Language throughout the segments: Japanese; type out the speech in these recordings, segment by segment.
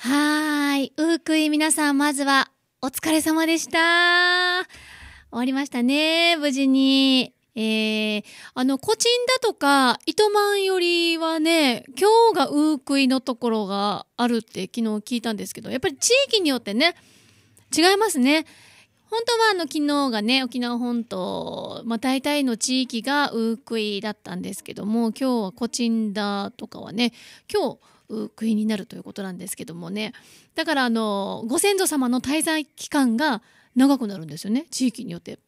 はーい。ウークイ皆さん、まずはお疲れ様でした。終わりましたね、無事に。えー、あの、コチンだとか、糸満よりはね、今日がウークイのところがあるって昨日聞いたんですけど、やっぱり地域によってね、違いますね。本当はあの昨日がね沖縄本島、まあ、大体の地域がウークイだったんですけども今日はコチンダとかはね今日国になるということなんですけどもねだからあのご先祖様の滞在期間が長くなるんですよね地域によって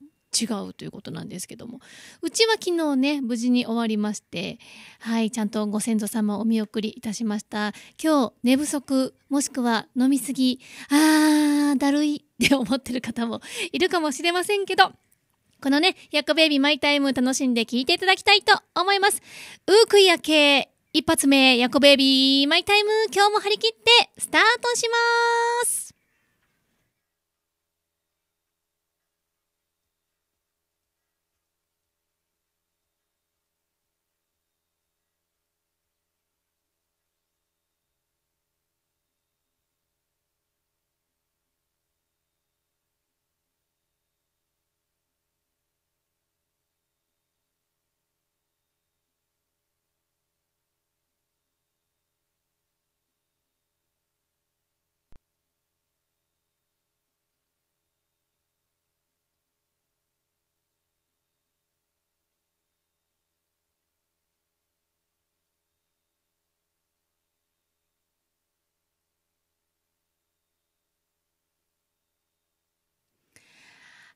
違うということなんですけどもうちは昨日ね無事に終わりましてはいちゃんとご先祖様お見送りいたしました今日寝不足もしくは飲みすぎあーだるい って思ってる方もいるかもしれませんけどこのね、ヤッコベイビーマイタイム楽しんで聴いていただきたいと思います。ウークイヤ系一発目、ヤコベイビー、マイタイム、今日も張り切って、スタートします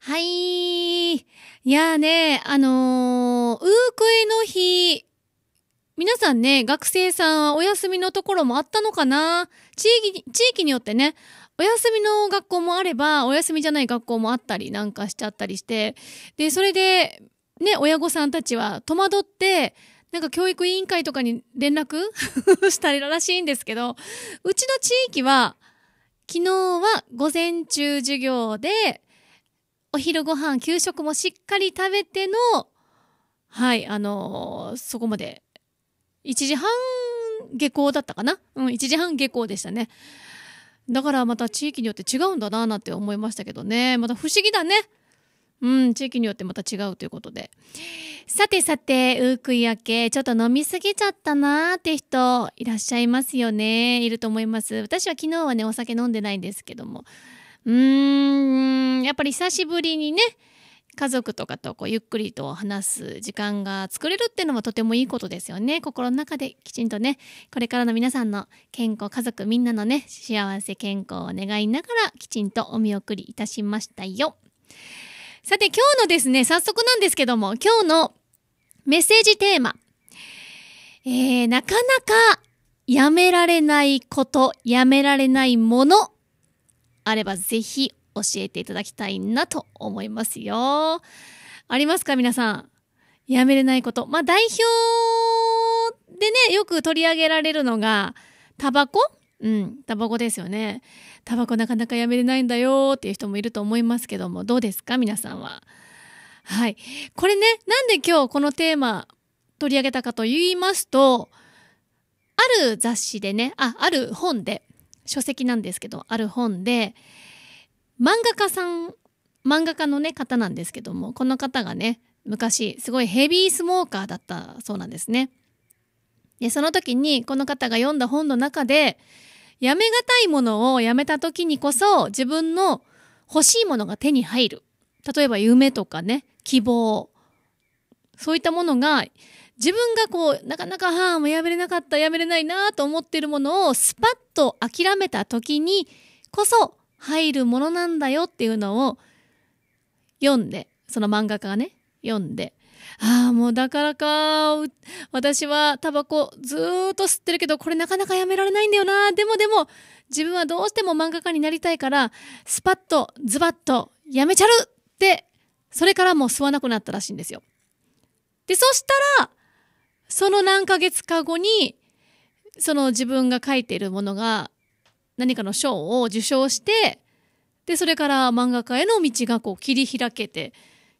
はい。いやーね、あのー、うーくエの日、皆さんね、学生さんはお休みのところもあったのかな地域、地域によってね、お休みの学校もあれば、お休みじゃない学校もあったりなんかしちゃったりして、で、それで、ね、親御さんたちは戸惑って、なんか教育委員会とかに連絡 したらしいんですけど、うちの地域は、昨日は午前中授業で、お昼ご飯給食もしっかり食べての、はい、あのー、そこまで、1時半下校だったかなうん、1時半下校でしたね。だからまた地域によって違うんだななんて思いましたけどね。また不思議だね。うん、地域によってまた違うということで。さてさて、うーくい明け、ちょっと飲みすぎちゃったなーって人いらっしゃいますよね。いると思います。私は昨日はね、お酒飲んでないんですけども。うーん、やっぱり久しぶりにね、家族とかとこうゆっくりと話す時間が作れるっていうのもとてもいいことですよね。心の中できちんとね、これからの皆さんの健康、家族みんなのね、幸せ健康を願いながらきちんとお見送りいたしましたよ。さて今日のですね、早速なんですけども、今日のメッセージテーマ。えー、なかなかやめられないこと、やめられないものあればぜひ教えていただきたいなと思いますよ。ありますか皆さん。やめれないこと。まあ、代表でね、よく取り上げられるのが、タバコうん、タバコですよね。タバコなかなかやめれないんだよっていう人もいると思いますけども、どうですか皆さんは。はい。これね、なんで今日このテーマ取り上げたかと言いますと、ある雑誌でね、あ、ある本で、書籍なんですけどある本で漫画家さん漫画家の、ね、方なんですけどもこの方がね昔すごいヘビースモーカーだったそうなんですね。でその時にこの方が読んだ本の中でやめがたいものをやめた時にこそ自分の欲しいものが手に入る例えば夢とかね希望そういったものが自分がこう、なかなか、はあ、もうやめれなかった、やめれないなと思っているものをスパッと諦めた時にこそ入るものなんだよっていうのを読んで、その漫画家がね、読んで、ああ、もうだからか、私はタバコずーっと吸ってるけど、これなかなかやめられないんだよな。でもでも、自分はどうしても漫画家になりたいから、スパッと、ズバッと、やめちゃるって、それからもう吸わなくなったらしいんですよ。で、そしたら、その何ヶ月か後に、その自分が書いているものが何かの賞を受賞して、で、それから漫画家への道がこう切り開けて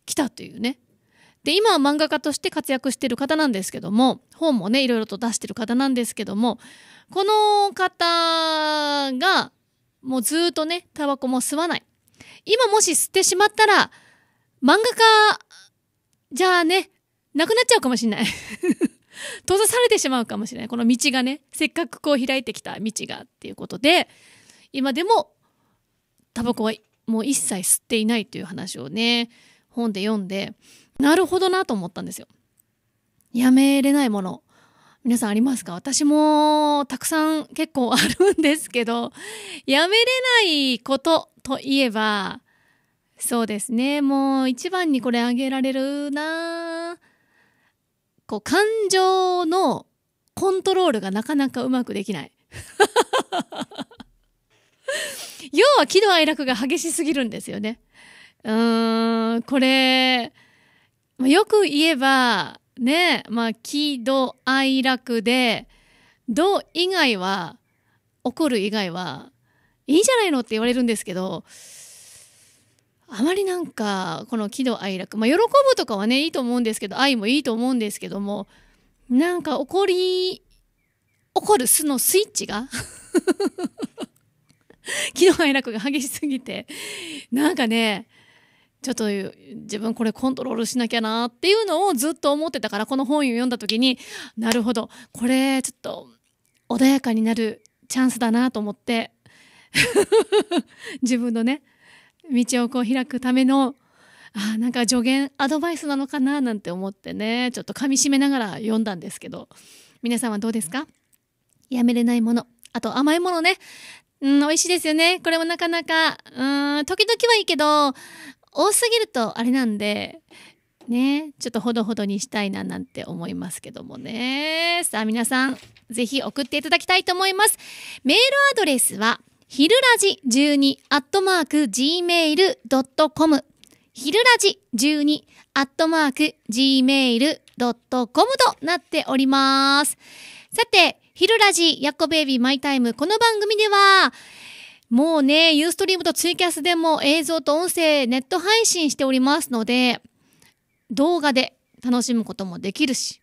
きたというね。で、今は漫画家として活躍してる方なんですけども、本もね、いろいろと出してる方なんですけども、この方が、もうずっとね、タバコも吸わない。今もし吸ってしまったら、漫画家、じゃあね、なくなっちゃうかもしんない。閉ざされてしまうかもしれない。この道がね、せっかくこう開いてきた道がっていうことで、今でもタバコはもう一切吸っていないという話をね、本で読んで、なるほどなと思ったんですよ。やめれないもの。皆さんありますか私もたくさん結構あるんですけど、やめれないことといえば、そうですね。もう一番にこれあげられるなぁ。こう感情のコントロールがなかなかうまくできない 要は喜怒哀楽が激しすぎるんですよね。うーん、これ、よく言えば、ね、まあ、喜怒哀楽で、怒以外は、怒る以外は、いいじゃないのって言われるんですけど、あまりなんかこの喜怒哀楽まあ喜ぶとかはねいいと思うんですけど愛もいいと思うんですけどもなんか怒り怒る巣のスイッチが 喜怒哀楽が激しすぎてなんかねちょっと自分これコントロールしなきゃなっていうのをずっと思ってたからこの本を読んだ時になるほどこれちょっと穏やかになるチャンスだなと思って 自分のね道をこう開くためのあなんか助言アドバイスなのかななんて思ってねちょっとかみしめながら読んだんですけど皆さんはどうですかやめれないものあと甘いものねうん美味しいですよねこれもなかなかうん時々はいいけど多すぎるとあれなんでねちょっとほどほどにしたいななんて思いますけどもねさあ皆さん是非送っていただきたいと思いますメールアドレスは「ひるらじ12アットマーク gmail.com ひるらじ12アットマーク gmail.com となっております。さて、ひるらじやっこベイビーマイタイムこの番組ではもうね、ユーストリームとツイキャスでも映像と音声、ネット配信しておりますので、動画で楽しむこともできるし、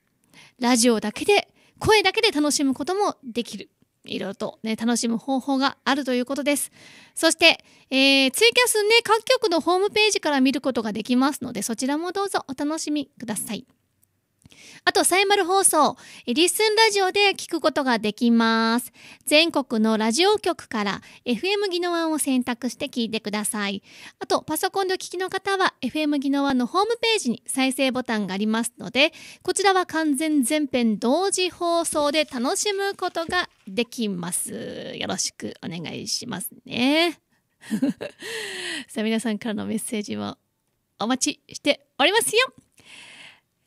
ラジオだけで、声だけで楽しむこともできる。いろいろとね、楽しむ方法があるということです。そして、えー、ツイキャスね、各局のホームページから見ることができますので、そちらもどうぞお楽しみください。あと、サイマル放送、リスンラジオで聞くことができます。全国のラジオ局から FM ギノワンを選択して聞いてください。あと、パソコンでお聞きの方は FM ギノワンのホームページに再生ボタンがありますので、こちらは完全全編同時放送で楽しむことができます。よろしくお願いしますね。さあ皆さんからのメッセージもお待ちしておりますよ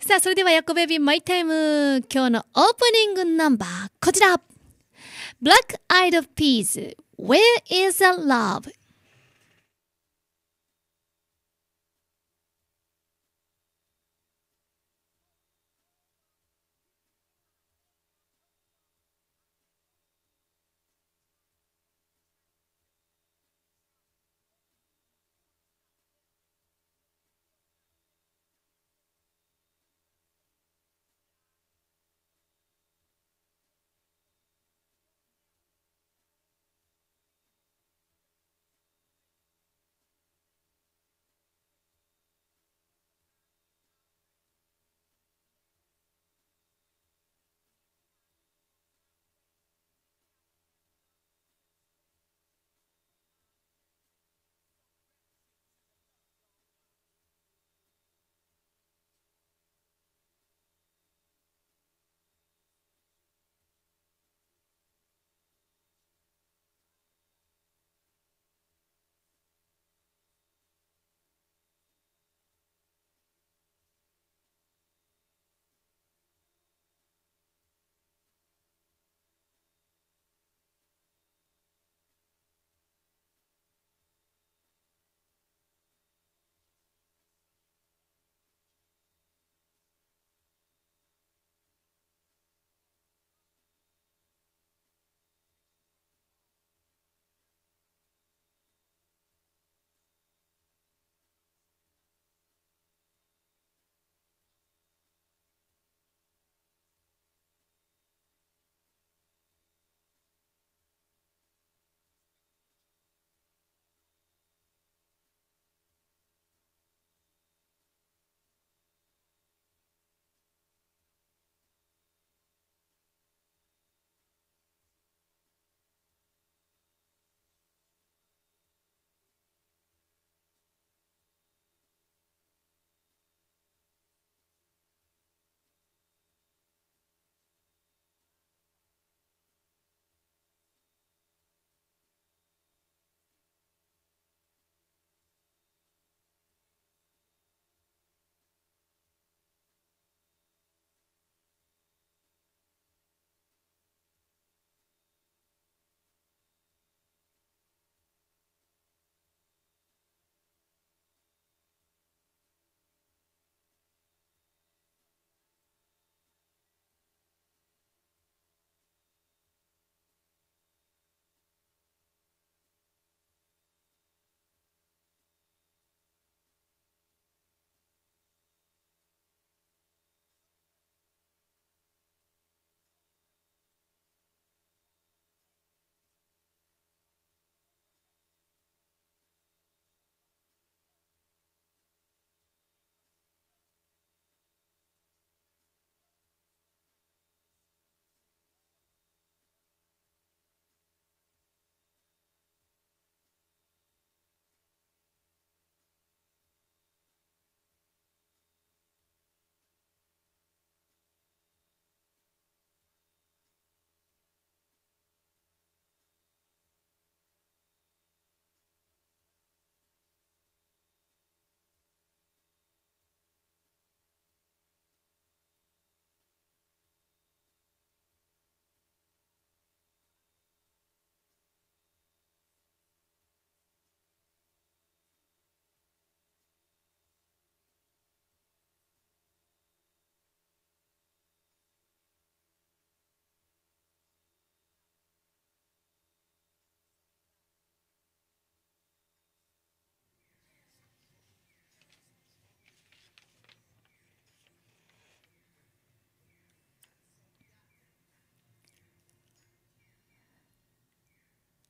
さあ、それではヤコベビーマイタイム。今日のオープニングナンバー、こちら。Black Eyed Peas, Where is the Love?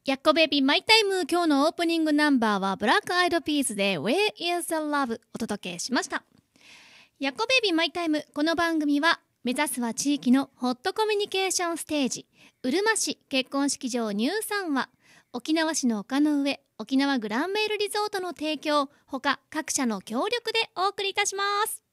ヤコベビーマイタイム今日のオープニングナンバーはブラックアイドピースで Where is the love お届けしましたヤコベビーマイタイムこの番組は目指すは地域のホットコミュニケーションステージうるま市結婚式場ニューサンは沖縄市の丘の上沖縄グランメールリゾートの提供ほか各社の協力でお送りいたします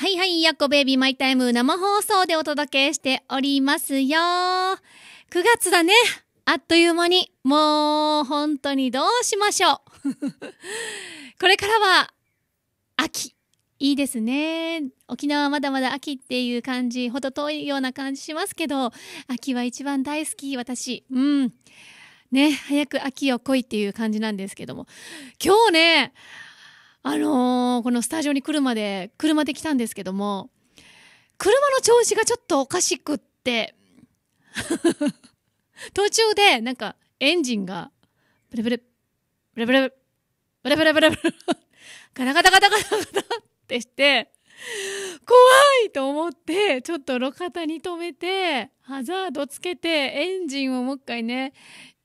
はいはい、やっこベイビーマイタイム生放送でお届けしておりますよ。9月だね。あっという間に、もう本当にどうしましょう。これからは、秋。いいですね。沖縄はまだまだ秋っていう感じ、ほど遠いような感じしますけど、秋は一番大好き、私。うん。ね、早く秋を来いっていう感じなんですけども。今日ね、あのー、このスタジオに来るまで、車で来たんですけども、車の調子がちょっとおかしくって、途中で、なんか、エンジンが、ブレブレ、ブレブレ、ブレブレブレブレ、ガタガタガタガタガタってして、怖いと思って、ちょっと路肩に止めて、ハザードつけて、エンジンをもう一回ね、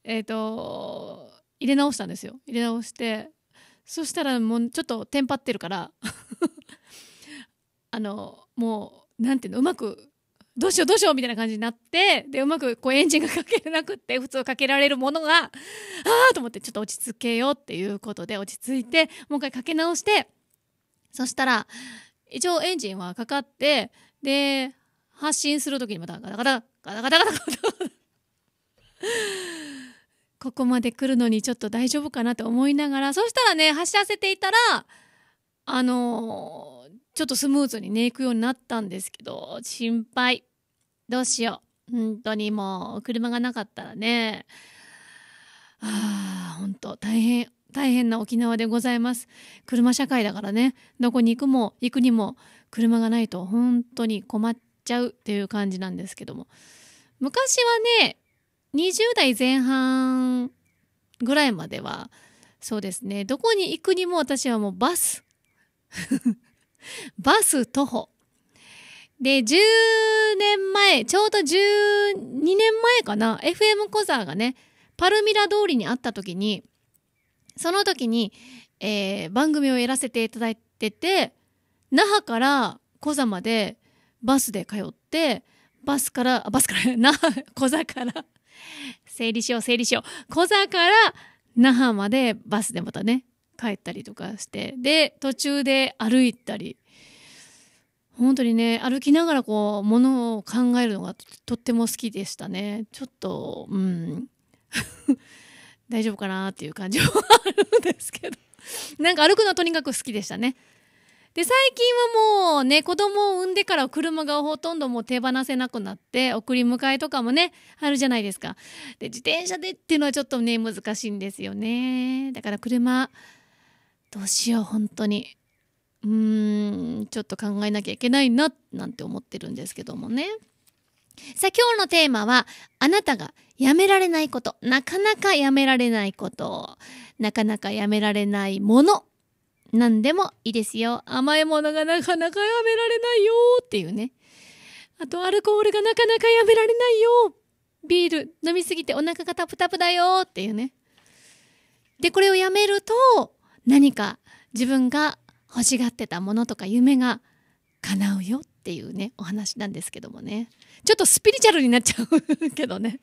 えっ、ー、と、入れ直したんですよ。入れ直して、そしたらもうちょっとテンパってるから あのもうなんていうのうまくどうしようどうしようみたいな感じになってでうまくこうエンジンがかけれなくって普通かけられるものがああと思ってちょっと落ち着けようっていうことで落ち着いてもう一回かけ直してそしたら一応エンジンはかかってで発進する時にまたガタガタガタガタガタガタガタここまで来るのにちょっと大丈夫かなって思いながらそしたらね走らせていたらあのー、ちょっとスムーズにね行くようになったんですけど心配どうしよう本当にもう車がなかったらねああ本当大変大変な沖縄でございます車社会だからねどこに行くも行くにも車がないと本当に困っちゃうっていう感じなんですけども昔はね20代前半ぐらいまでは、そうですね、どこに行くにも私はもうバス。バス徒歩。で、10年前、ちょうど12年前かな、FM コザがね、パルミラ通りにあった時に、その時に、えー、番組をやらせていただいてて、那覇からコザまでバスで通って、バスから、バスから、那覇、コザから整理しよう、整理しよう。小座から那覇までバスでまたね、帰ったりとかして、で、途中で歩いたり。本当にね、歩きながらこう、ものを考えるのがとっても好きでしたね。ちょっと、うん。大丈夫かなっていう感じはあるんですけど。なんか歩くのはとにかく好きでしたね。で、最近はもうね、子供を産んでから車がほとんどもう手放せなくなって、送り迎えとかもね、あるじゃないですか。で、自転車でっていうのはちょっとね、難しいんですよね。だから車、どうしよう、本当に。うーん、ちょっと考えなきゃいけないな、なんて思ってるんですけどもね。さあ、今日のテーマは、あなたがやめられないこと、なかなかやめられないこと、なかなかやめられないもの何でもいいですよ。甘いものがなかなかやめられないよっていうね。あとアルコールがなかなかやめられないよビール飲みすぎてお腹がタプタプだよっていうね。で、これをやめると何か自分が欲しがってたものとか夢が叶うよっていうね、お話なんですけどもね。ちょっとスピリチュアルになっちゃうけどね。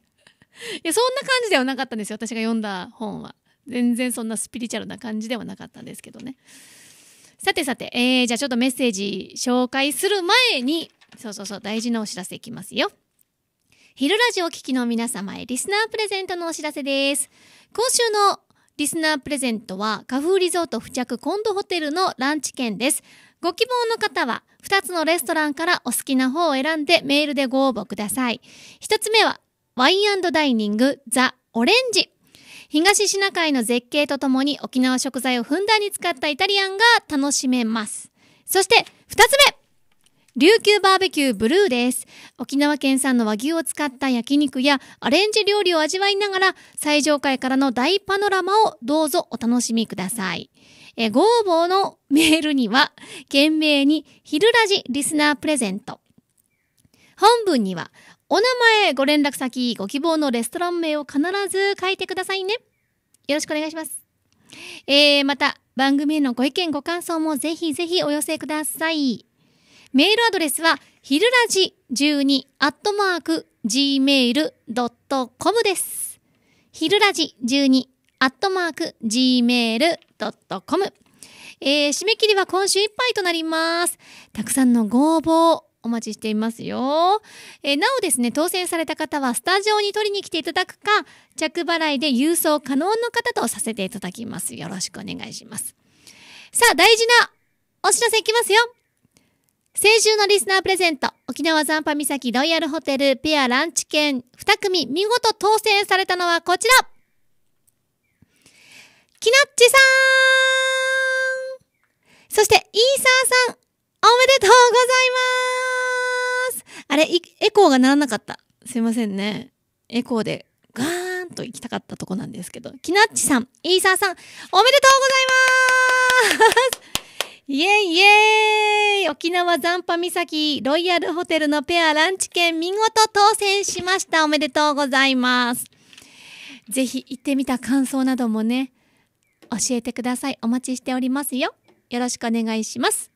いや、そんな感じではなかったんですよ。私が読んだ本は。全然そんなスピリチュアルな感じではなかったんですけどねさてさて、えー、じゃあちょっとメッセージ紹介する前にそうそうそう大事なお知らせいきますよ昼ラジオお聞きの皆様へリスナープレゼントのお知らせです今週のリスナープレゼントは、花風リゾート付着コンドホテルのランチ券です。ご希望の方は、2つのレストランからお好きな方を選んでメールでご応募ください。1つ目は、ワインダイニングザ・オレンジ。東シナ海の絶景とともに沖縄食材をふんだんに使ったイタリアンが楽しめます。そして、二つ目琉球バーベキューブルーです。沖縄県産の和牛を使った焼肉やアレンジ料理を味わいながら最上階からの大パノラマをどうぞお楽しみください。えご応募のメールには、懸命に昼ラジリスナープレゼント。本文には、お名前、ご連絡先、ご希望のレストラン名を必ず書いてくださいね。よろしくお願いします。えー、また、番組へのご意見、ご感想もぜひぜひお寄せください。メールアドレスは、ひるらじ12アットマーク gmail.com です。ひるらじ12アットマーク gmail.com。えー、締め切りは今週いっぱいとなります。たくさんのご応募お待ちしていますよ。えー、なおですね、当選された方はスタジオに取りに来ていただくか、着払いで郵送可能の方とさせていただきます。よろしくお願いします。さあ、大事なお知らせいきますよ。先週のリスナープレゼント、沖縄残波岬ロイヤルホテルペアランチ券2組見事当選されたのはこちらきなっちさんそして、イーサーさんおめでとうございますあれ、エコーがならなかった。すいませんね。エコーでガーンと行きたかったとこなんですけど。きなっちさん、イーサーさん、おめでとうございますイェイイェイ沖縄残波岬ロイヤルホテルのペアランチ券見事当選しましたおめでとうございますぜひ行ってみた感想などもね教えてくださいお待ちしておりますよよろしくお願いします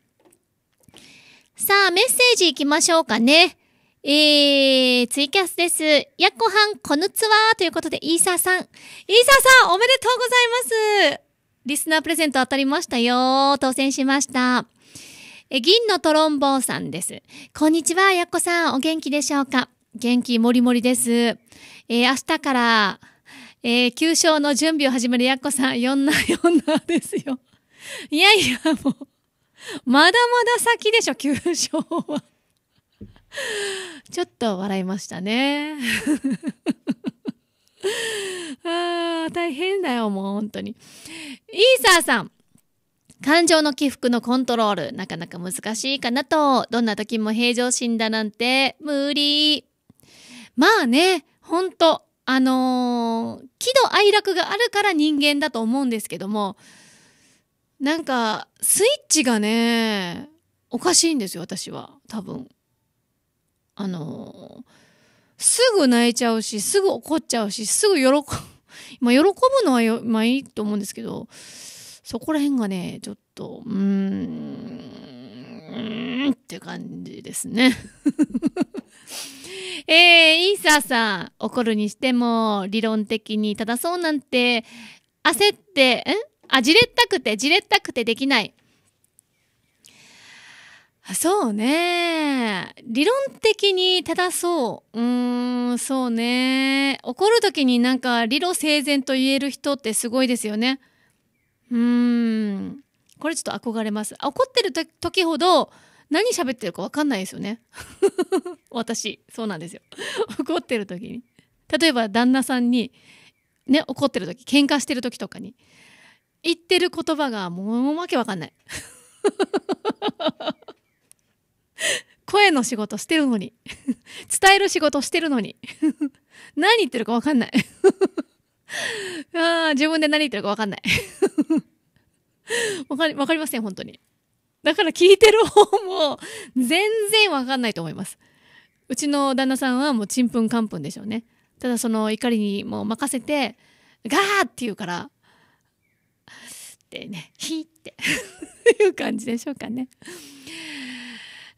さあ、メッセージ行きましょうかね。えー、ツイキャスです。やっこはん、こツアーということで、イーサーさん。イーサーさん、おめでとうございます。リスナープレゼント当たりましたよ。当選しました。え、銀のトロンボーさんです。こんにちは、やっこさん。お元気でしょうか元気もりもりです。えー、明日から、えー、給賞の準備を始めるやっこさん、4な、4なですよ。いやいや、もう。まだまだ先でしょ、急所は。ちょっと笑いましたね。あ大変だよ、もう本当に。イーサーさん。感情の起伏のコントロール、なかなか難しいかなと。どんな時も平常心だなんて、無理。まあね、ほんと、あのー、喜怒哀楽があるから人間だと思うんですけども、なんか、スイッチがね、おかしいんですよ、私は。多分。あのー、すぐ泣いちゃうし、すぐ怒っちゃうし、すぐ喜ぶ。まあ、喜ぶのはよ、まあいいと思うんですけど、そこら辺がね、ちょっと、うーん、って感じですね。えー、イーサーさん、怒るにしても、理論的に正そうなんて、焦って、んあ、じれったくて、じれったくてできない。そうね。理論的に正そう。うーん、そうね。怒るときになんか理路整然と言える人ってすごいですよね。うーん。これちょっと憧れます。怒ってる時ほど何喋ってるかわかんないですよね。私、そうなんですよ。怒ってる時に。例えば旦那さんに、ね、怒ってる時、喧嘩してる時とかに。言ってる言葉がもうわけわかんない 声の仕事してるのに伝える仕事してるのに何言ってるかわかんない あ自分で何言ってるかわかんない わかりわかりません本当にだから聞いてる方も全然わかんないと思いますうちの旦那さんはもうちんぷんかんぷんでしょうねただその怒りにもう任せてガーって言うからってね ひっていう感じでしょうかね。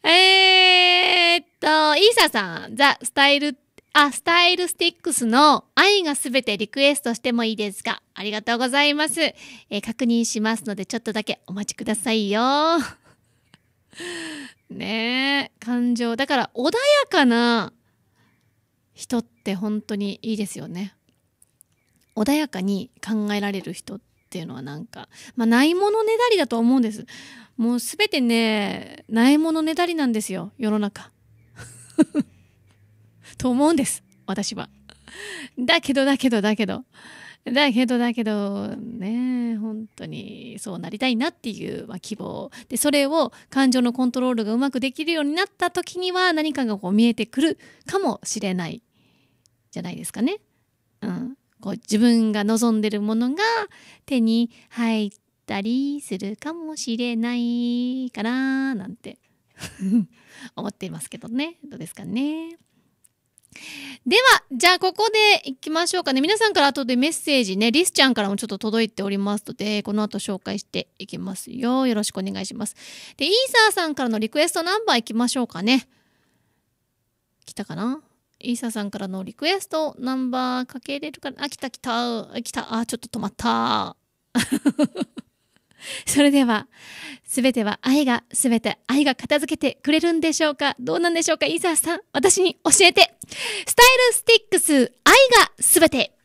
えー、っと、イーサさん、ザ・スタイル、あ、スタイルスティックスの愛がすべてリクエストしてもいいですかありがとうございます。えー、確認しますので、ちょっとだけお待ちくださいよ。ねえ、感情。だから、穏やかな人って本当にいいですよね。穏やかに考えられる人っっていうのはなんか、まあ、ないものねだりだと思うんです。もうすべてね、ないものねだりなんですよ、世の中。と思うんです、私は。だけど、だけど、だけど。だけど、だけど、ね、本当にそうなりたいなっていう、まあ、希望。で、それを感情のコントロールがうまくできるようになった時には何かがこう見えてくるかもしれないじゃないですかね。うん。こう自分が望んでるものが手に入ったりするかもしれないかななんて 思っていますけどねどうですかね。では、じゃあここで行きましょうかね。皆さんから後でメッセージね、リスちゃんからもちょっと届いておりますので、この後紹介していきますよ。よろしくお願いします。で、イーサーさんからのリクエストナンバー行きましょうかね。来たかなイーサさんからのリクエスト、ナンバーかけれるかなあ、来た来た、来た、あ、ちょっと止まった。それでは、全ては愛が、全て愛が片付けてくれるんでしょうかどうなんでしょうかイーサさん、私に教えて。スタイルスティックス、愛が全て。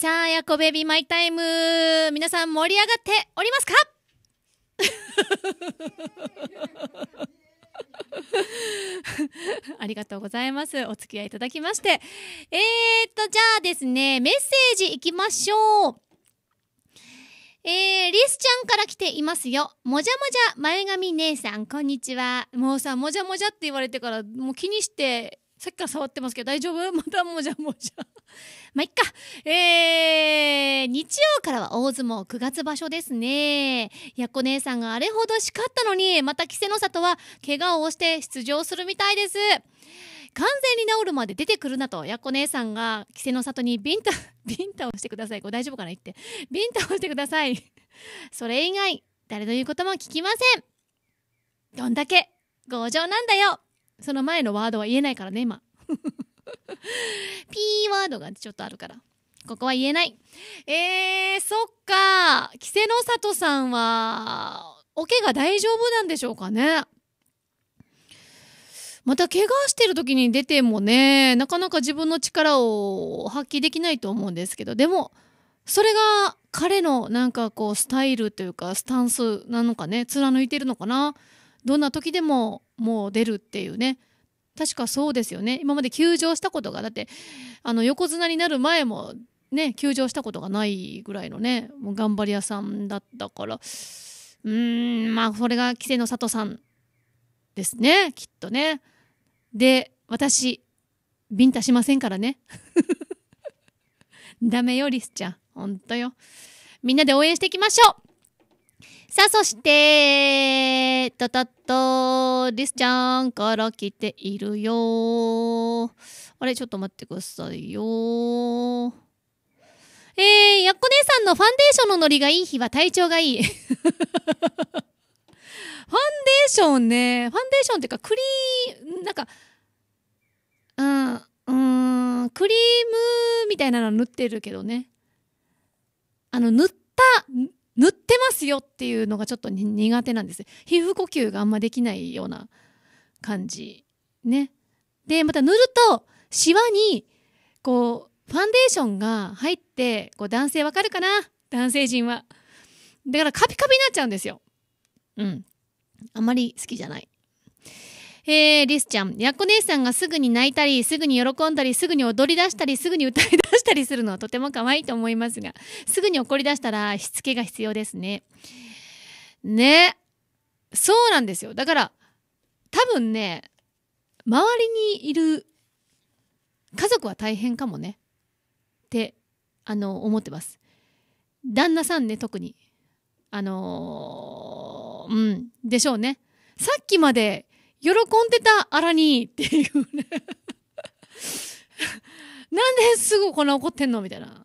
さあ、やこベビーマイタイム。皆さん盛り上がっておりますか ありがとうございます。お付き合いいただきまして。えーと、じゃあですね、メッセージいきましょう。えー、リスちゃんから来ていますよ。もじゃもじゃ前髪姉さん、こんにちは。もうさ、もじゃもじゃって言われてから、もう気にして、さっきから触ってますけど、大丈夫 またもじゃもじゃ。まあ、いっか。からは大相撲9月場所ですね。やっこ姉さんがあれほど叱ったのに、また稀勢の里は怪我をして出場するみたいです。完全に治るまで出てくるなと、やっこ姉さんが稀勢の里にビンタ、ビンタをしてください。これ大丈夫かな言って。ビンタをしてください。それ以外、誰の言うことも聞きません。どんだけ、強情なんだよ。その前のワードは言えないからね、今。P ワードがちょっとあるから。ここは言えない。えー、そっか。稀勢の里さんは、おが大丈夫なんでしょうかね。また怪我してる時に出てもね、なかなか自分の力を発揮できないと思うんですけど、でも、それが彼のなんかこうスタイルというかスタンスなのかね、貫いてるのかな。どんな時でももう出るっていうね。確かそうですよね。今まで休場したことが、だって、あの、横綱になる前もね休場したことがないぐらいのねもう頑張り屋さんだったからうーんまあそれが稀勢の里さんですねきっとねで私ビンタしませんからね ダメよリスちゃんほんとよみんなで応援していきましょうさあ、そして、たたっと、リスちゃんから来ているよ。あれ、ちょっと待ってくださいよ。えー、やっこ姉さんのファンデーションのノリがいい日は体調がいい。ファンデーションね、ファンデーションっていうか、クリー、なんか、うん、うん、クリームみたいなの塗ってるけどね。あの、塗った、塗ってますよっていうのがちょっと苦手なんです。皮膚呼吸があんまできないような感じ。ね。で、また塗ると、シワに、こう、ファンデーションが入って、こう男性わかるかな男性陣は。だからカピカピになっちゃうんですよ。うん。あまり好きじゃない。えー、リスちゃん。やっこ姉さんがすぐに泣いたり、すぐに喜んだり、すぐに踊り出したり、すぐに歌い出したりするのはとても可愛いと思いますが、すぐに怒り出したらしつけが必要ですね。ね。そうなんですよ。だから、多分ね、周りにいる家族は大変かもね。ってあの思ってます。旦那さんね特にあのー、うんでしょうね。さっきまで喜んでたあらにっていうね なんですぐこんな怒ってんのみたいな。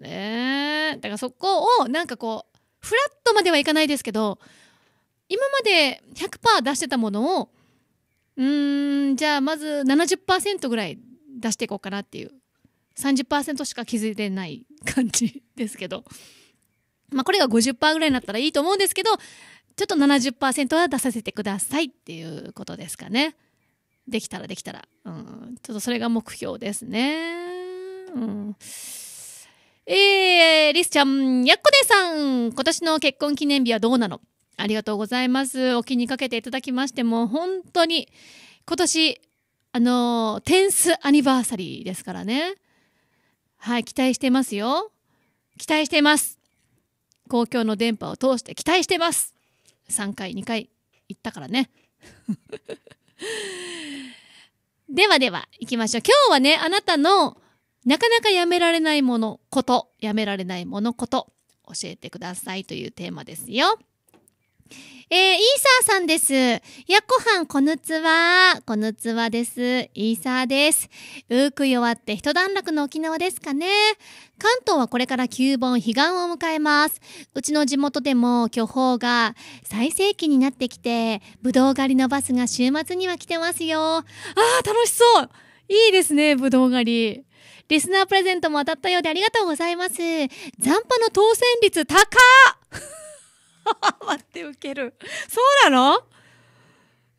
ねだからそこをなんかこうフラットまではいかないですけど今まで100%出してたものをうんじゃあまず70%ぐらい出していこうかなっていう30%しか気づいてない感じですけど。まあ、これが50%ぐらいになったらいいと思うんですけど、ちょっと70%は出させてくださいっていうことですかね。できたらできたら。うん。ちょっとそれが目標ですね。うん。えー、リスちゃん、やっこでさん、今年の結婚記念日はどうなのありがとうございます。お気にかけていただきまして、もう本当に、今年、あのー、テンスアニバーサリーですからね。はい、期待してますよ。期待してます。公共の電波を通して期待してます。3回、2回行ったからね。ではでは、行きましょう。今日はね、あなたのなかなかやめられないもの、こと、やめられないもの、こと、教えてくださいというテーマですよ。えー、イーサーさんです。やこはん、こぬつわ。こぬつわです。イーサーです。うく弱って一段落の沖縄ですかね。関東はこれから旧盆、悲願を迎えます。うちの地元でも巨峰が最盛期になってきて、ぶどう狩りのバスが週末には来てますよ。あー、楽しそういいですね、ぶどう狩り。リスナープレゼントも当たったようでありがとうございます。残波の当選率高っ 待ってウケる。そうなの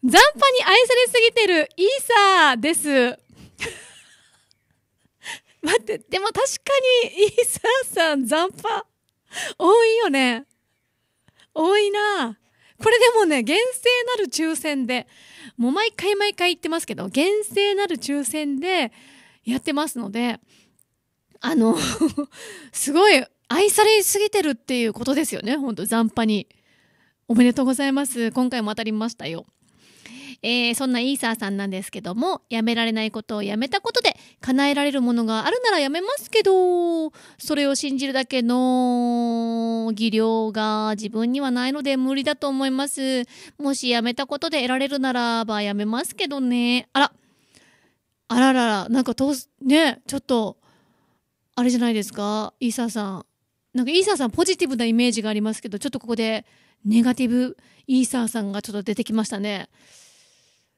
残波に愛されすぎてるイーサーです。待って、でも確かにイーサーさん残波多いよね。多いな。これでもね、厳正なる抽選で、もう毎回毎回言ってますけど、厳正なる抽選でやってますので、あの すごい愛されすぎてるっていうことですよね、本当残波に。おめでとうございます。今回も当たりましたよ。えー、そんなイーサーさんなんですけども、やめられないことをやめたことで叶えられるものがあるならやめますけど、それを信じるだけの技量が自分にはないので無理だと思います。もしやめたことで得られるならばやめますけどね。あら、あららら、なんかとね、ちょっと、あれじゃないですか、イーサーさん。なんかイーサーさんポジティブなイメージがありますけど、ちょっとここでネガティブイーサーさんがちょっと出てきましたね。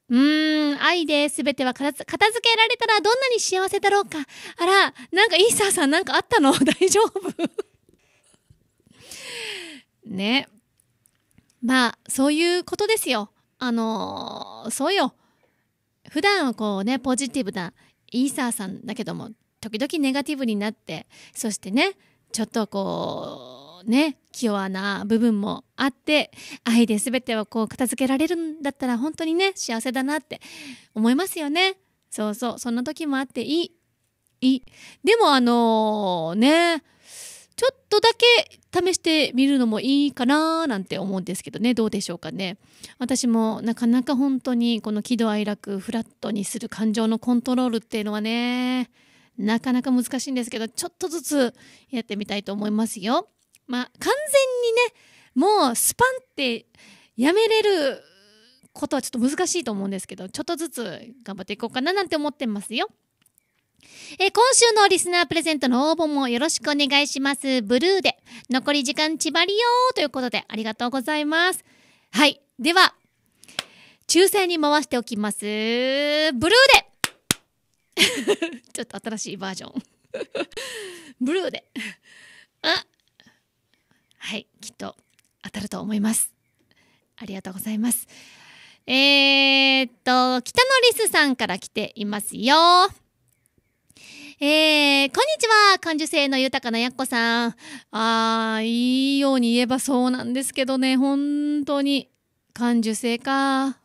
うーん、愛で全ては片付けられたらどんなに幸せだろうか。あら、なんかイーサーさんなんかあったの 大丈夫ね。まあ、そういうことですよ。あのー、そうよ。普段はこうね、ポジティブなイーサーさんだけども、時々ネガティブになって、そしてね、ちょっとこうね気弱な部分もあって愛で全てをこう片付けられるんだったら本当にね幸せだなって思いますよねそうそうそんな時もあっていいいいでもあのー、ねちょっとだけ試してみるのもいいかななんて思うんですけどねどうでしょうかね私もなかなか本当にこの喜怒哀楽フラットにする感情のコントロールっていうのはねなかなか難しいんですけど、ちょっとずつやってみたいと思いますよ。まあ、完全にね、もうスパンってやめれることはちょっと難しいと思うんですけど、ちょっとずつ頑張っていこうかななんて思ってますよ。え今週のリスナープレゼントの応募もよろしくお願いします。ブルーで、残り時間ちばりよーということでありがとうございます。はい。では、抽選に回しておきます。ブルーで ちょっと新しいバージョン ブルーで あはいきっと当たると思いますありがとうございますえー、っと北のリスさんから来ていますよえー、こんにちは感受性の豊かなやっこさんあーいいように言えばそうなんですけどね本当に感受性か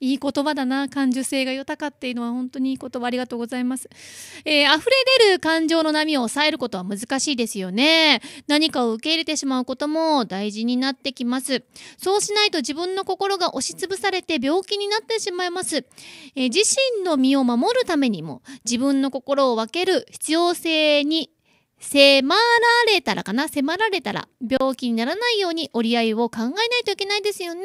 いい言葉だな感受性が豊かっていうのは本当にいい言葉ありがとうございます、えー、溢れ出る感情の波を抑えることは難しいですよね何かを受け入れてしまうことも大事になってきますそうしないと自分の心が押しつぶされて病気になってしまいます、えー、自身の身を守るためにも自分の心を分ける必要性に迫られたらかな迫られたら病気にならないように折り合いを考えないといけないですよね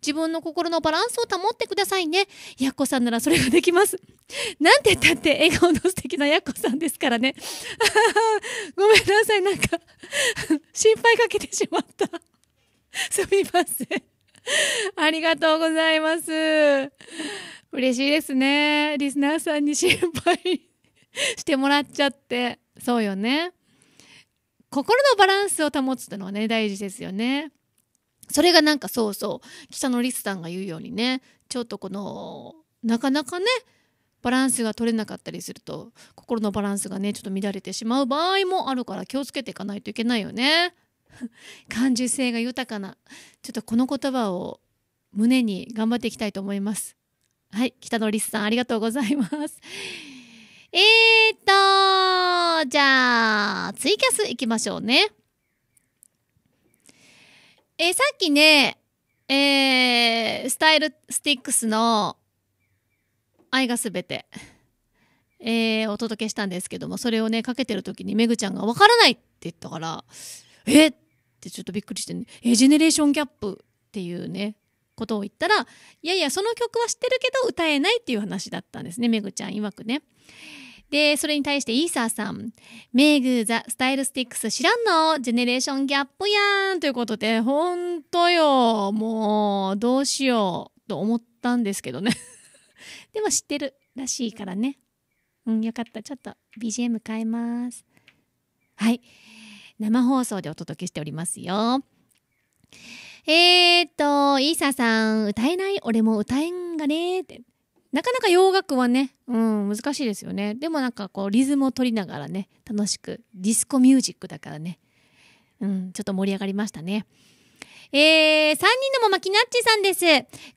自分の心のバランスを保ってくださいねやっこさんならそれができます なんて言ったって笑顔の素敵なやっこさんですからね ごめんなさいなんか 心配かけてしまったすみませんありがとうございます嬉しいですねリスナーさんに心配してもらっちゃってそうよね心のバランスを保つってのはね大事ですよねそれがなんかそうそう北野リスさんが言うようにねちょっとこのなかなかねバランスが取れなかったりすると心のバランスがねちょっと乱れてしまう場合もあるから気をつけていかないといけないよね 感受性が豊かなちょっとこの言葉を胸に頑張っていきたいと思いますはい北野リスさんありがとうございますえーっと、じゃあ、ツイキャス行きましょうね。えー、さっきね、えー、スタイルスティックスの愛がすべて、えー、お届けしたんですけども、それをね、かけてる時にめぐちゃんがわからないって言ったから、えってちょっとびっくりしてね、えー、ジェネレーションギャップっていうね、ことを言ったら、いやいや、その曲は知ってるけど歌えないっていう話だったんですね、めぐちゃん曰くね。で、それに対してイーサーさん、メイグザ・スタイルスティックス知らんのジェネレーションギャップやんということで、ほんとよ、もう、どうしようと思ったんですけどね。でも知ってるらしいからね。うん、よかった。ちょっと BGM 変えます。はい。生放送でお届けしておりますよ。えー、っと、イーサーさん、歌えない俺も歌えんがねーって。なかなか洋楽はね、うん、難しいですよね。でもなんかこう、リズムを取りながらね、楽しく、ディスコミュージックだからね、うん、ちょっと盛り上がりましたね。えー、3人のもまきなっちさんです。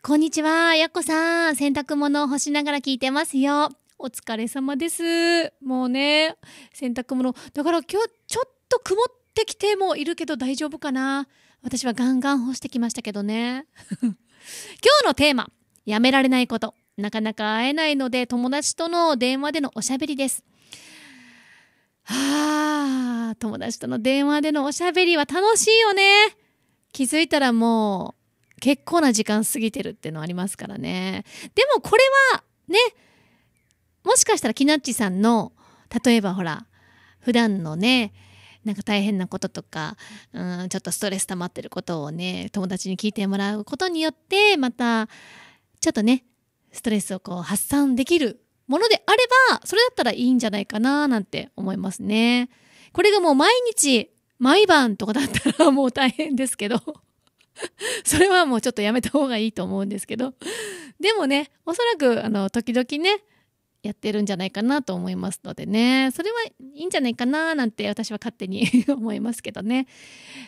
こんにちは、やっこさん。洗濯物を干しながら聞いてますよ。お疲れ様です。もうね、洗濯物。だから今日ちょっと曇ってきてもいるけど大丈夫かな。私はガンガン干してきましたけどね。今日のテーマ、やめられないこと。なかなか会えないので、友達との電話でのおしゃべりです。はあ、友達との電話でのおしゃべりは楽しいよね。気づいたらもう結構な時間過ぎてるってのありますからね。でもこれはね、もしかしたらきなっちさんの、例えばほら、普段のね、なんか大変なこととか、うん、ちょっとストレス溜まってることをね、友達に聞いてもらうことによって、また、ちょっとね、ストレスをこう発散できるものであれば、それだったらいいんじゃないかななんて思いますね。これがもう毎日、毎晩とかだったらもう大変ですけど、それはもうちょっとやめた方がいいと思うんですけど、でもね、おそらく、あの、時々ね、やってるんじゃないかなと思いますのでね。それはいいんじゃないかななんて私は勝手に 思いますけどね。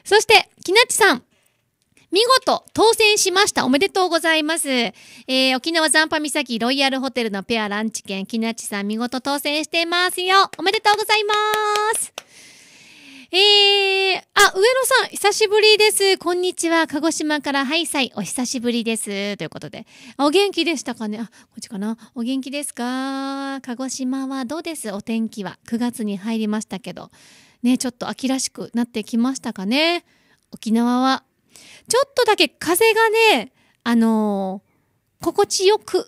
そして、きなっちさん。見事、当選しました。おめでとうございます。えー、沖縄残波岬ロイヤルホテルのペアランチ券、きなちさん見事当選してますよ。おめでとうございます。えー、あ、上野さん、久しぶりです。こんにちは。鹿児島から、ハイサイ、お久しぶりです。ということで。お元気でしたかねあ、こっちかなお元気ですか鹿児島はどうですお天気は。9月に入りましたけど。ね、ちょっと秋らしくなってきましたかね沖縄はちょっとだけ風がね、あのー、心地よく、う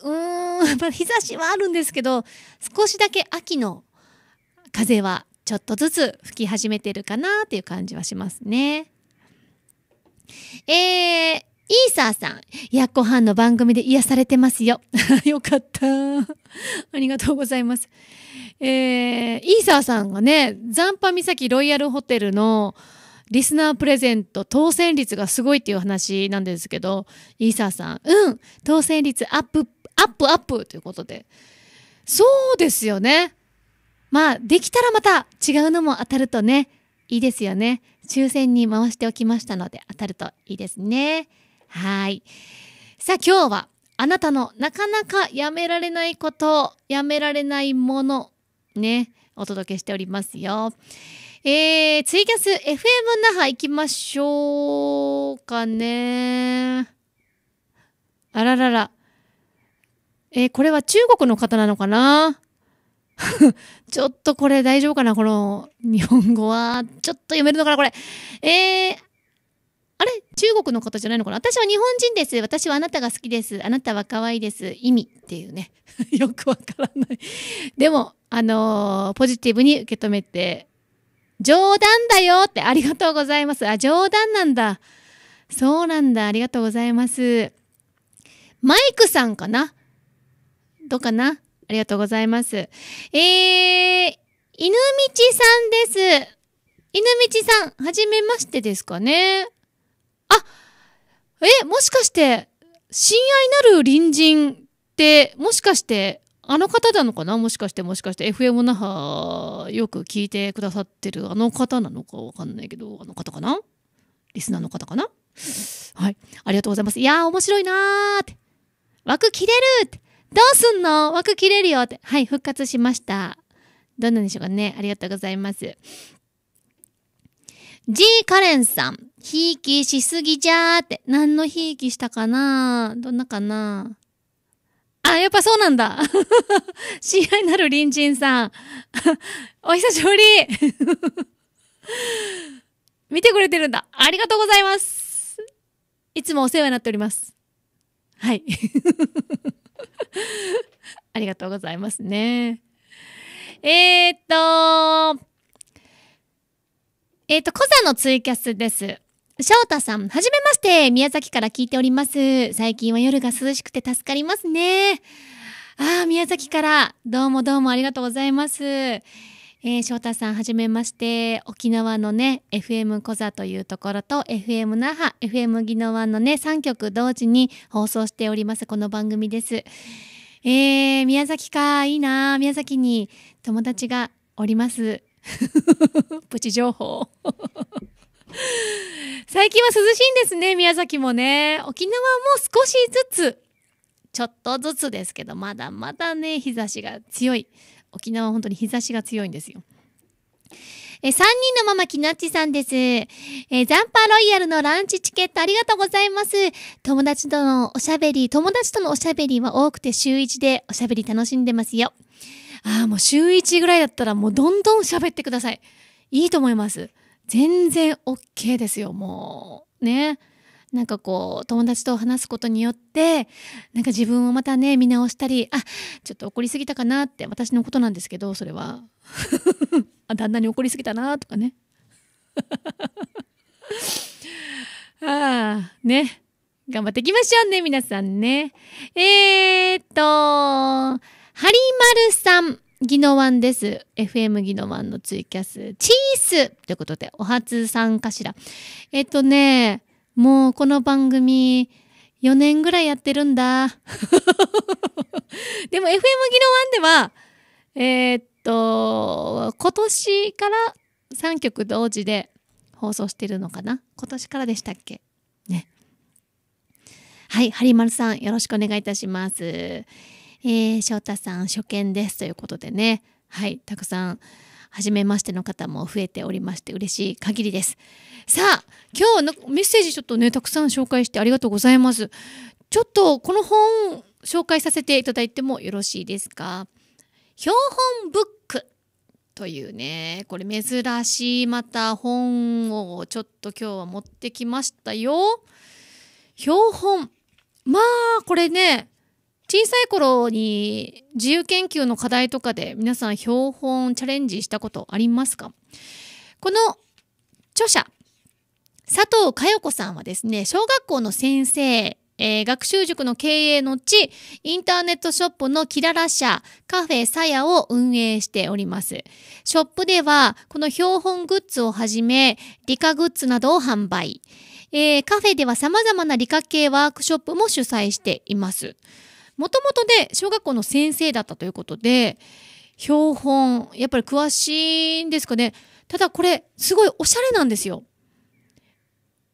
ーん、日差しはあるんですけど、少しだけ秋の風はちょっとずつ吹き始めてるかなっていう感じはしますね。えー、イーサーさん、やっこはんの番組で癒されてますよ。よかった。ありがとうございます。えー、イーサーさんがね、残波岬ロイヤルホテルの、リスナープレゼント当選率がすごいっていう話なんですけど、イーサーさん、うん、当選率アップ、アップアップということで。そうですよね。まあ、できたらまた違うのも当たるとね、いいですよね。抽選に回しておきましたので当たるといいですね。はい。さあ今日はあなたのなかなかやめられないこと、やめられないもの、ね、お届けしておりますよ。えー、ツイキャス FM 那覇行きましょうかね。あららら。えー、これは中国の方なのかな ちょっとこれ大丈夫かなこの日本語は。ちょっと読めるのかなこれ。えー、あれ中国の方じゃないのかな私は日本人です。私はあなたが好きです。あなたは可愛いです。意味っていうね。よくわからないでも、あのー、ポジティブに受け止めて冗談だよってありがとうございます。あ、冗談なんだ。そうなんだ。ありがとうございます。マイクさんかなどうかなありがとうございます。えー、犬道さんです。犬道さん、はじめましてですかね。あ、え、もしかして、親愛なる隣人って、もしかして、あの方なのかなもしかしてもしかして FM 那覇よく聞いてくださってるあの方なのかわかんないけどあの方かなリスナーの方かなはいありがとうございますいやー面白いなーって枠切れるってどうすんの枠切れるよってはい復活しましたどんなんでしょうかねありがとうございます G カレンさん、ひいきしすぎじゃーって。何のひいきしたかなどんなかなあ、やっぱそうなんだ。親 愛なる隣人さん。お久しぶり 見てくれてるんだ。ありがとうございます。いつもお世話になっております。はい。ありがとうございますね。えー、っと、えー、っと、コザのツイキャスです。翔太さん、はじめまして。宮崎から聞いております。最近は夜が涼しくて助かりますね。ああ、宮崎から、どうもどうもありがとうございます。えー、翔太さん、はじめまして。沖縄のね、FM 小座というところと、FM 那覇、FM 宜野湾のね、3曲同時に放送しております、この番組です。えー、宮崎か、いいな宮崎に友達がおります。プチ情報最近は涼しいんですね、宮崎もね。沖縄も少しずつ、ちょっとずつですけど、まだまだね、日差しが強い。沖縄は本当に日差しが強いんですよ。え、3人のママ、きなっちさんです。えザンパロイヤルのランチチケットありがとうございます。友達とのおしゃべり、友達とのおしゃべりは多くて週1でおしゃべり楽しんでますよ。ああ、もう週1ぐらいだったらもうどんどん喋ってください。いいと思います。全然 OK ですよ、もう。ね。なんかこう、友達と話すことによって、なんか自分をまたね、見直したり、あ、ちょっと怒りすぎたかなって、私のことなんですけど、それは。あ、旦那に怒りすぎたな、とかね。ああ、ね。頑張っていきましょうね、皆さんね。えー、っと、はりまるさん。ギノワンです。FM ギノワンのツイキャス、チースということで、お初さんかしら。えっとね、もうこの番組、4年ぐらいやってるんだ。でも FM ギノワンでは、えー、っと、今年から3曲同時で放送してるのかな今年からでしたっけね。はい、はりまるさん、よろしくお願いいたします。えー、翔太さん初見ですということでね、はい、たくさん、初めましての方も増えておりまして嬉しい限りです。さあ、今日のメッセージちょっとね、たくさん紹介してありがとうございます。ちょっとこの本紹介させていただいてもよろしいですか標本ブックというね、これ珍しいまた本をちょっと今日は持ってきましたよ。標本。まあ、これね、小さい頃に自由研究の課題とかで皆さん標本チャレンジしたことありますかこの著者、佐藤佳代子さんはですね、小学校の先生、えー、学習塾の経営のち、インターネットショップのキララ社、カフェさやを運営しております。ショップでは、この標本グッズをはじめ、理科グッズなどを販売。えー、カフェでは様々な理科系ワークショップも主催しています。もともとで小学校の先生だったということで、標本、やっぱり詳しいんですかね。ただこれ、すごいおしゃれなんですよ。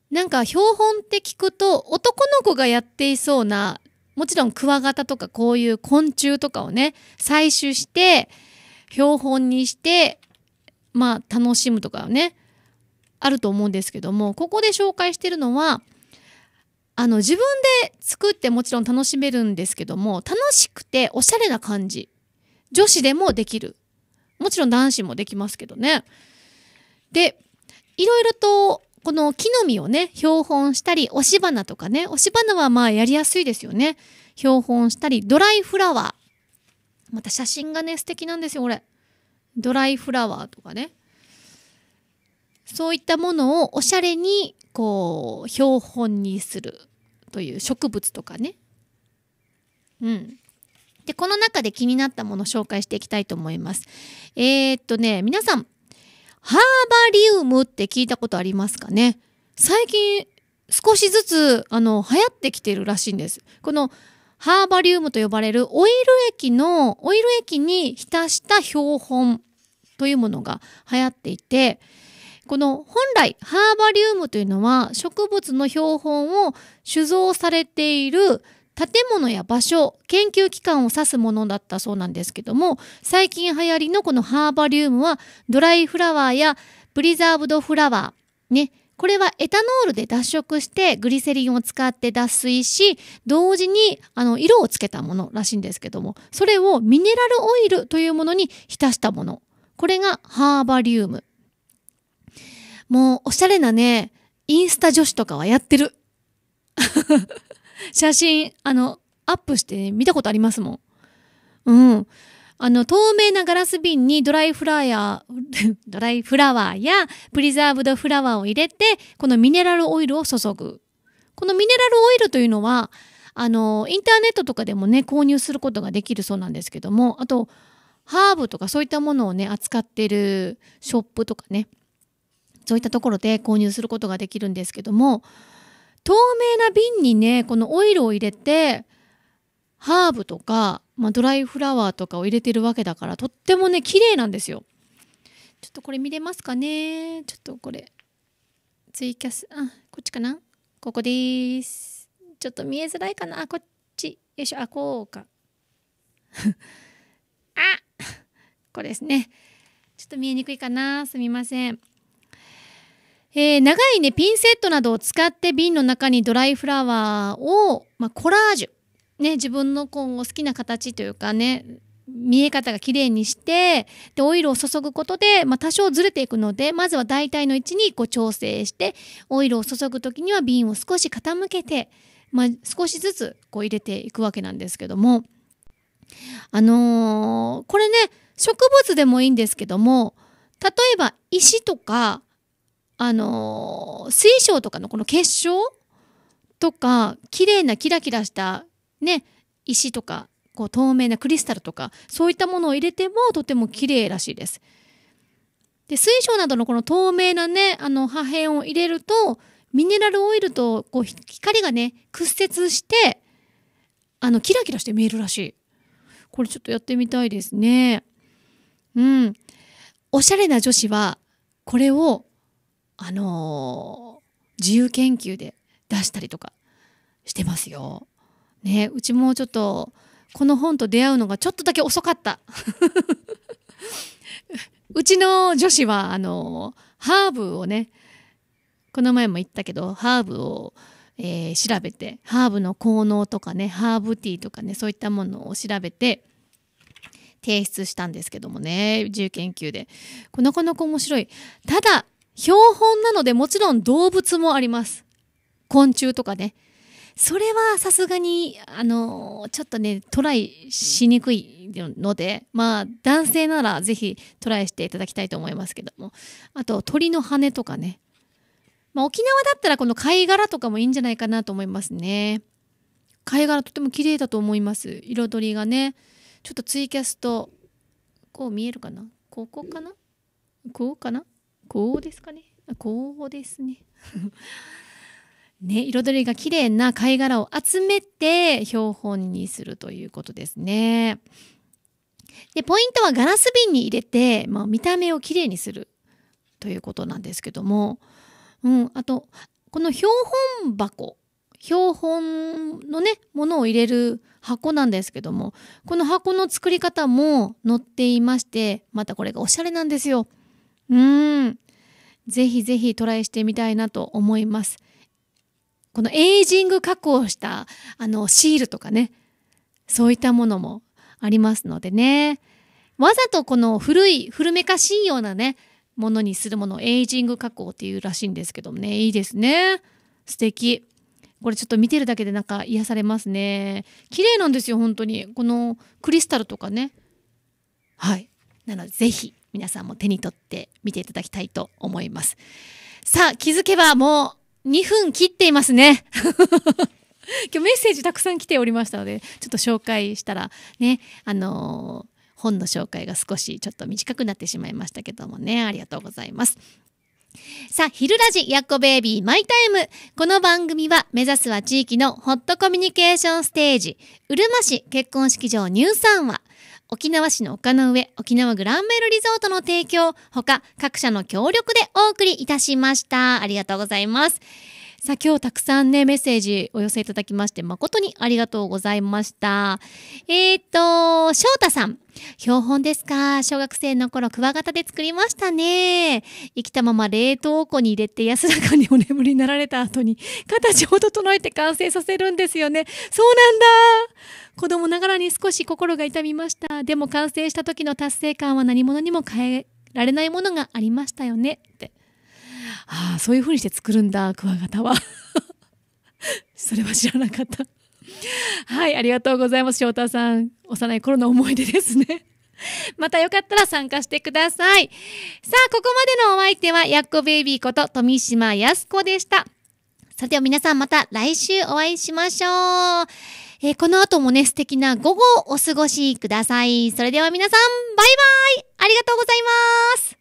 なんか標本って聞くと、男の子がやっていそうな、もちろんクワガタとかこういう昆虫とかをね、採取して、標本にして、まあ楽しむとかね、あると思うんですけども、ここで紹介してるのは、あの、自分で作ってもちろん楽しめるんですけども、楽しくておしゃれな感じ。女子でもできる。もちろん男子もできますけどね。で、いろいろと、この木の実をね、標本したり、押し花とかね、押し花はまあやりやすいですよね。標本したり、ドライフラワー。また写真がね、素敵なんですよ、これ。ドライフラワーとかね。そういったものをおしゃれに、こう、標本にする。という植物とかね。うん。で、この中で気になったもの紹介していきたいと思います。えー、っとね、皆さん、ハーバリウムって聞いたことありますかね最近少しずつあの流行ってきてるらしいんです。このハーバリウムと呼ばれるオイル液の、オイル液に浸した標本というものが流行っていて、この本来ハーバリウムというのは植物の標本を酒造されている建物や場所、研究機関を指すものだったそうなんですけども、最近流行りのこのハーバリウムはドライフラワーやプリザーブドフラワー、ね、これはエタノールで脱色してグリセリンを使って脱水し、同時にあの色をつけたものらしいんですけども、それをミネラルオイルというものに浸したもの。これがハーバリウムもうおしゃれなね、インスタ女子とかはやってる。写真、あの、アップして、ね、見たことありますもん。うん。あの、透明なガラス瓶にドライフラワー、ドライフラワーやプリザーブドフラワーを入れて、このミネラルオイルを注ぐ。このミネラルオイルというのは、あの、インターネットとかでもね、購入することができるそうなんですけども、あと、ハーブとかそういったものをね、扱ってるショップとかね、そういったところで購入することができるんですけども透明な瓶にねこのオイルを入れてハーブとか、まあ、ドライフラワーとかを入れてるわけだからとってもね綺麗なんですよ。ちょっとこれ見れますかねちょっとこれツイキャスあこっちかなここですちょっと見えづらいかなあこっちよいしょあこうか あこれですねちょっと見えにくいかなすみませんえー、長いね、ピンセットなどを使って瓶の中にドライフラワーを、まあ、コラージュ。ね、自分のこう好きな形というかね、見え方が綺麗にして、で、オイルを注ぐことで、まあ、多少ずれていくので、まずは大体の位置にこう調整して、オイルを注ぐ時には瓶を少し傾けて、まあ、少しずつこう入れていくわけなんですけども、あのー、これね、植物でもいいんですけども、例えば石とかあの水晶とかのこの結晶とか綺麗なキラキラしたね石とかこう透明なクリスタルとかそういったものを入れてもとても綺麗らしいです。で水晶などのこの透明なねあの破片を入れるとミネラルオイルとこう光がね屈折してあのキラキラして見えるらしい。これちょっとやってみたいですね。うん。おしゃれな女子はこれをあのー、自由研究で出したりとかしてますよ。ね、うちもちょっとこの本と出会うのがちょっとだけ遅かった。うちの女子はあのー、ハーブをねこの前も言ったけどハーブを、えー、調べてハーブの効能とかねハーブティーとかねそういったものを調べて提出したんですけどもね自由研究でなかなか面白いただ標本なのでもちろん動物もあります。昆虫とかね。それはさすがに、あの、ちょっとね、トライしにくいので、まあ、男性ならぜひトライしていただきたいと思いますけども。あと、鳥の羽とかね。まあ、沖縄だったらこの貝殻とかもいいんじゃないかなと思いますね。貝殻とても綺麗だと思います。彩りがね。ちょっとツイキャスト、こう見えるかなここかなこうかなこうですかねこうですね ね彩りが綺麗な貝殻を集めて標本にするということですねでポイントはガラス瓶に入れて、まあ、見た目をきれいにするということなんですけども、うん、あとこの標本箱標本のねものを入れる箱なんですけどもこの箱の作り方も載っていましてまたこれがおしゃれなんですよ。うんぜひぜひトライしてみたいなと思いますこのエイジング加工したあのシールとかねそういったものもありますのでねわざとこの古い古めかしいようなねものにするものをエイジング加工っていうらしいんですけどもねいいですね素敵これちょっと見てるだけでなんか癒されますね綺麗なんですよ本当にこのクリスタルとかねはいなのでぜひ皆さんも手に取って見ていただきたいと思います。さあ、気づけばもう2分切っていますね。今日メッセージたくさん来ておりましたので、ちょっと紹介したらね、あのー、本の紹介が少しちょっと短くなってしまいましたけどもね、ありがとうございます。さあ、昼ラジやっこベイビーマイタイム。この番組は目指すは地域のホットコミュニケーションステージ、うるま市結婚式場ニューサンは、沖縄市の丘の上、沖縄グランメールリゾートの提供、他各社の協力でお送りいたしました。ありがとうございます。さあ今日たくさんね、メッセージお寄せいただきまして、誠にありがとうございました。えっ、ー、と、翔太さん。標本ですか小学生の頃、クワガタで作りましたね。生きたまま冷凍庫に入れて安らかにお眠りになられた後に、形を整えて完成させるんですよね。そうなんだ子供ながらに少し心が痛みました。でも完成した時の達成感は何者にも変えられないものがありましたよね。って。ああそういうふうにして作るんだクワガタは それは知らなかったはいありがとうございます翔太さん幼い頃の思い出ですね またよかったら参加してくださいさあここまでのお相手はやっこベイビーこと富島康子でしたさて皆さんまた来週お会いしましょう、えー、この後もね素敵な午後をお過ごしくださいそれでは皆さんバイバイありがとうございます